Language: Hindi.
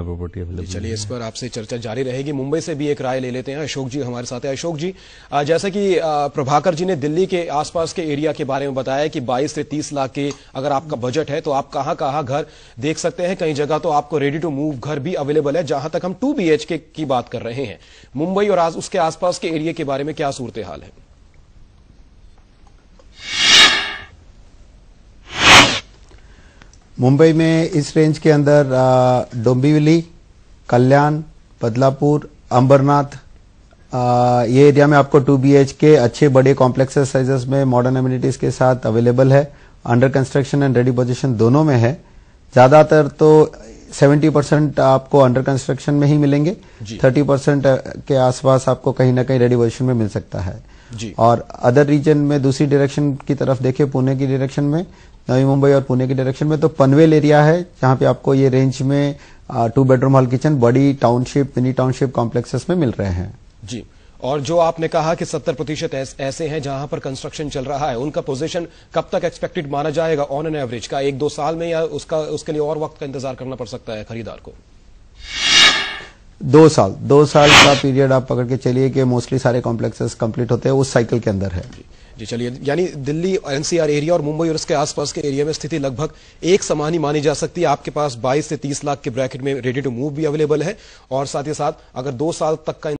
चलिए इस पर आपसे चर्चा जारी रहेगी मुंबई से भी एक राय ले लेते हैं अशोक जी हमारे साथ अशोक जी जैसा कि प्रभाकर जी ने दिल्ली के आसपास के एरिया के बारे में बताया कि 22 से 30 लाख के अगर आपका बजट है तो आप कहां कहां घर देख सकते हैं कई जगह तो आपको रेडी टू मूव घर भी अवेलेबल है जहां तक हम टू बी की बात कर रहे हैं मुंबई और आज उसके आसपास के एरिया के बारे में क्या सूरत हाल है मुंबई में इस रेंज के अंदर डोंबिवली कल्याण बदलापुर अंबरनाथ ये एरिया में आपको टू बी के अच्छे बड़े कॉम्प्लेक्स साइजेस में मॉडर्न एम्यूनिटीज के साथ अवेलेबल है under construction and ready position दोनों में है ज्यादातर तो सेवेंटी परसेंट आपको अंडर कंस्ट्रक्शन में ही मिलेंगे थर्टी परसेंट के आसपास आपको कहीं ना कहीं रेडी पोजिशन में मिल सकता है जी। और अदर रीजन में दूसरी डायरेक्शन की तरफ देखे पुणे की डायरेक्शन में नवी मुंबई और पुणे की डायरेक्शन में तो पनवेल एरिया है जहां पे आपको ये रेंज में टू बेडरूम हॉल किचन बड़ी टाउनशिप मिनी टाउनशिप कॉम्प्लेक्सेस में मिल रहे हैं जी और जो आपने कहा कि 70 प्रतिशत ऐसे हैं जहां पर कंस्ट्रक्शन चल रहा है उनका पोजीशन कब तक एक्सपेक्टेड माना जाएगा ऑन एन एवरेज का एक दो साल में या उसका उसके लिए और वक्त का इंतजार करना पड़ सकता है खरीदार को दो साल दो साल का पीरियड आप पकड़ के चलिए कि मोस्टली सारे कॉम्प्लेक्सेस कंप्लीट होते हैं उस साइकिल के अंदर है जी चलिए यानी दिल्ली एनसीआर एरिया और मुंबई और उसके आसपास के एरिया में स्थिति लगभग एक समान ही मानी जा सकती है आपके पास 22 से 30 लाख के ब्रैकेट में रेडी टू मूव भी अवेलेबल है और साथ ही साथ अगर दो साल तक का